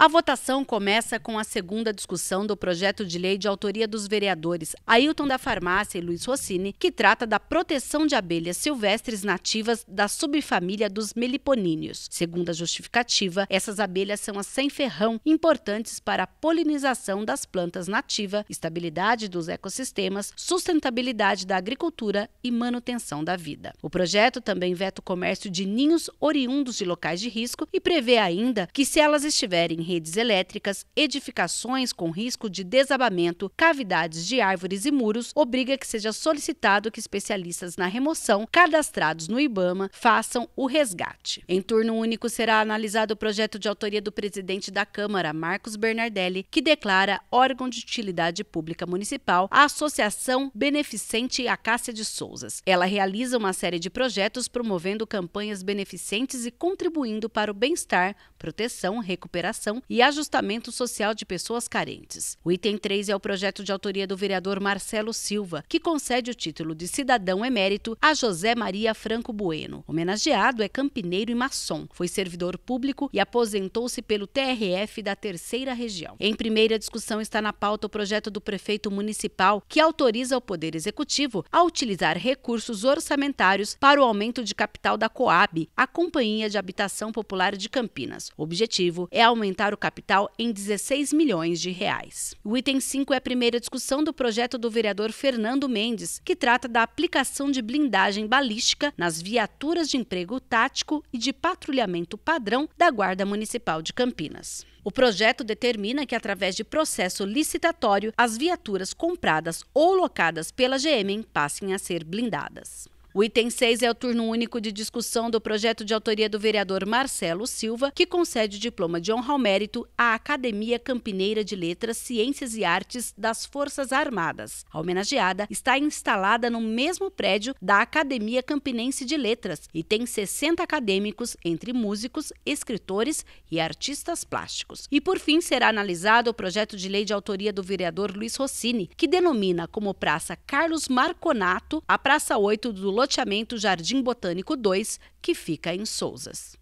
A votação começa com a segunda discussão do projeto de lei de autoria dos vereadores Ailton da Farmácia e Luiz Rossini, que trata da proteção de abelhas silvestres nativas da subfamília dos meliponíneos. Segundo a justificativa, essas abelhas são as sem ferrão, importantes para a polinização das plantas nativas, estabilidade dos ecossistemas, sustentabilidade da agricultura e manutenção da vida. O projeto também veta o comércio de ninhos oriundos de locais de risco e prevê ainda que se elas estiverem redes elétricas, edificações com risco de desabamento, cavidades de árvores e muros, obriga que seja solicitado que especialistas na remoção, cadastrados no IBAMA, façam o resgate. Em turno único será analisado o projeto de autoria do presidente da Câmara, Marcos Bernardelli, que declara órgão de utilidade pública municipal a Associação Beneficente Acácia de Souzas. Ela realiza uma série de projetos promovendo campanhas beneficentes e contribuindo para o bem-estar, proteção, recuperação e ajustamento social de pessoas carentes. O item 3 é o projeto de autoria do vereador Marcelo Silva, que concede o título de cidadão emérito a José Maria Franco Bueno. Homenageado é campineiro e maçom, foi servidor público e aposentou-se pelo TRF da Terceira Região. Em primeira discussão está na pauta o projeto do prefeito municipal que autoriza o Poder Executivo a utilizar recursos orçamentários para o aumento de capital da Coab, a Companhia de Habitação Popular de Campinas. O objetivo é aumentar aumentar o capital em 16 milhões de reais. O item 5 é a primeira discussão do projeto do vereador Fernando Mendes, que trata da aplicação de blindagem balística nas viaturas de emprego tático e de patrulhamento padrão da Guarda Municipal de Campinas. O projeto determina que, através de processo licitatório, as viaturas compradas ou locadas pela GM passem a ser blindadas. O item 6 é o turno único de discussão do projeto de autoria do vereador Marcelo Silva, que concede o diploma de honra ao mérito à Academia Campineira de Letras, Ciências e Artes das Forças Armadas. A homenageada está instalada no mesmo prédio da Academia Campinense de Letras e tem 60 acadêmicos, entre músicos, escritores e artistas plásticos. E por fim será analisado o projeto de lei de autoria do vereador Luiz Rossini, que denomina como Praça Carlos Marconato a Praça 8 do loteamento Jardim Botânico 2, que fica em Souzas.